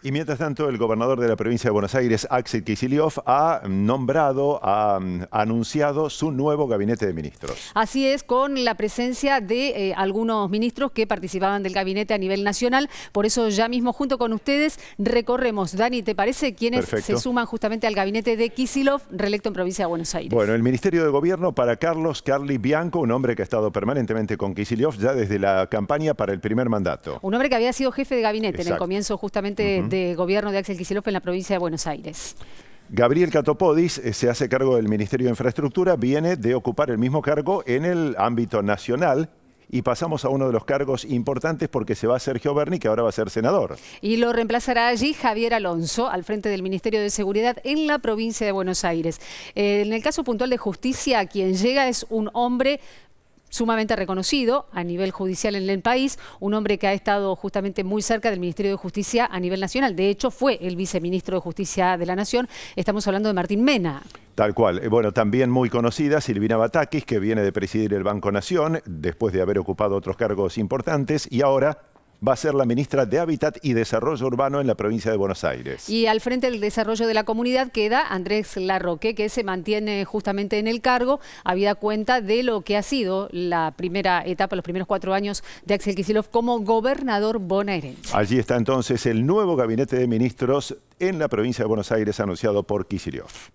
Y mientras tanto, el gobernador de la provincia de Buenos Aires, Axel Kicillof, ha nombrado, ha mm, anunciado su nuevo gabinete de ministros. Así es, con la presencia de eh, algunos ministros que participaban del gabinete a nivel nacional. Por eso ya mismo junto con ustedes recorremos, Dani, ¿te parece? quiénes se suman justamente al gabinete de Kicillof, reelecto en provincia de Buenos Aires. Bueno, el Ministerio de Gobierno para Carlos Carli Bianco, un hombre que ha estado permanentemente con Kicillof ya desde la campaña para el primer mandato. Un hombre que había sido jefe de gabinete en el comienzo justamente de gobierno de Axel Kicillof en la provincia de Buenos Aires. Gabriel Catopodis eh, se hace cargo del Ministerio de Infraestructura, viene de ocupar el mismo cargo en el ámbito nacional, y pasamos a uno de los cargos importantes porque se va Sergio Berni, que ahora va a ser senador. Y lo reemplazará allí Javier Alonso, al frente del Ministerio de Seguridad en la provincia de Buenos Aires. Eh, en el caso puntual de justicia, quien llega es un hombre sumamente reconocido a nivel judicial en el país, un hombre que ha estado justamente muy cerca del Ministerio de Justicia a nivel nacional. De hecho, fue el viceministro de Justicia de la Nación. Estamos hablando de Martín Mena. Tal cual. Eh, bueno, también muy conocida Silvina Batakis, que viene de presidir el Banco Nación, después de haber ocupado otros cargos importantes, y ahora va a ser la ministra de Hábitat y Desarrollo Urbano en la provincia de Buenos Aires. Y al frente del desarrollo de la comunidad queda Andrés Larroque, que se mantiene justamente en el cargo, habida cuenta de lo que ha sido la primera etapa, los primeros cuatro años de Axel Kicillof como gobernador bonaerense. Allí está entonces el nuevo gabinete de ministros en la provincia de Buenos Aires anunciado por Kicillof.